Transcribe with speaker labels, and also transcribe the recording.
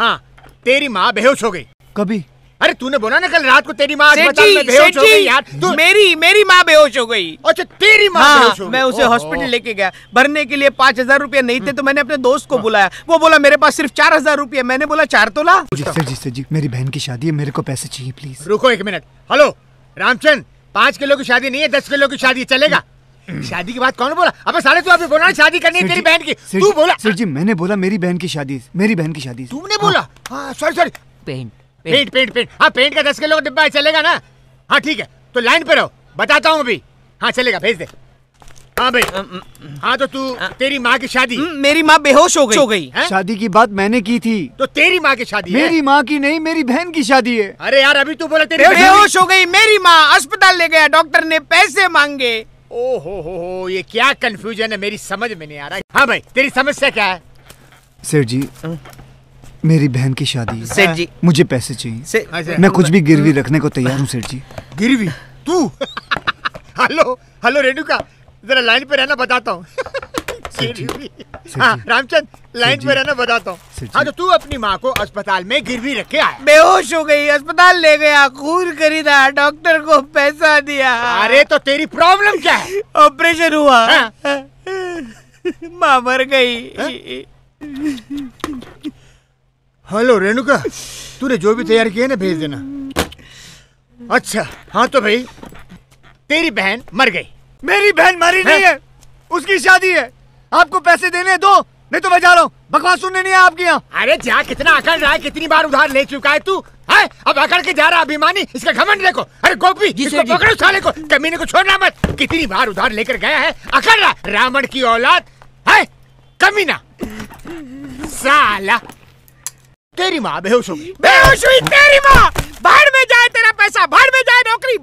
Speaker 1: हाँ तेरी माँ बेहोश हो गई कभी अरे तूने बोला ना कल रात को तेरी माँ अस्पताल में बेहोश हो गई यार तू... मेरी मेरी माँ बेहोश हो गई अच्छा तेरी माँ हाँ, बेहोश हो मैं उसे हॉस्पिटल लेके गया भरने के लिए पाँच हजार रुपया नहीं थे तो मैंने अपने दोस्त को हाँ। बुलाया वो बोला मेरे पास सिर्फ चार हजार रुपया मैंने बोला चार तो ला
Speaker 2: तो- सर जी सर जी मेरी बहन की शादी है मेरे को पैसे चाहिए प्लीज
Speaker 1: रुको एक मिनट हेलो रामचंद पाँच किलो की शादी नहीं है दस किलो की शादी चलेगा शादी की बात कौन बोला अब साले तू अभी बोला शादी करनी है तेरी बहन की तू बोला
Speaker 2: सर जी मैंने बोला मेरी बहन की शादी मेरी बहन की शादी तुमने बोला sorry sorry paint paint
Speaker 1: paint paint हाँ पेंट हाँ, हाँ, का दस किलो का डिब्बा चलेगा ना हाँ ठीक है तो लाइन पे रहो बताता हूँ अभी हाँ चलेगा भेज दे हाँ भाई हाँ तो तू तेरी माँ की शादी मेरी माँ बेहोश हो गई हो गई
Speaker 2: शादी की बात मैंने की थी तो तेरी माँ की शादी मेरी माँ की नहीं मेरी बहन की शादी है अरे यार अभी तू बोला तेरी बेहोश हो गई मेरी
Speaker 1: माँ अस्पताल ले गया डॉक्टर ने पैसे मांगे ओहो हो हो ये क्या कंफ्यूजन है मेरी समझ में नहीं आ रहा हाँ भाई तेरी समस्या क्या है
Speaker 2: सर जी हाँ। मेरी बहन की शादी है सर जी मुझे पैसे चाहिए अच्छा। मैं कुछ भी गिरवी रखने को तैयार हूँ सर जी
Speaker 1: गिरवी तू हेलो हेलो रेणुका जरा लाइन पे रहना बताता हूँ हाँ, रामचंद लाइन में रहना बताता हूँ हाँ तो तू अपनी माँ को अस्पताल में गिरवी रख के आया बेहोश हो गई अस्पताल ले गया खून खरीदा डॉक्टर को पैसा दिया अरे तो तेरी प्रॉब्लम क्या है ऑपरेशन हुआ हाँ। माँ मर गई हाँ? हेलो रेणुका तूने जो भी तैयार किया ना भेज देना अच्छा हाँ तो भाई तेरी बहन मर गई मेरी बहन मरी नहीं है उसकी शादी है आपको पैसे देने दो नहीं तो मैं जा रहा हूँ बकवास सुनने नहीं है आपके यहाँ अरे जा कितना अकड़ रहा है कितनी बार उधार ले चुका है तू है अब अकड़ के जा रहा अभिमानी इसका घमंड देखो अरे गोपी इसको पकड़ो साले को कमीने को छोड़ना मत कितनी बार उधार लेकर गया है अकड़ रहा रावण की औलाद है कमीना साला तेरी माँ बेहोश हो गई बेहोश हुई तेरी माँ बाहर में जाए तेरा पैसा बाहर में जाए नौकरी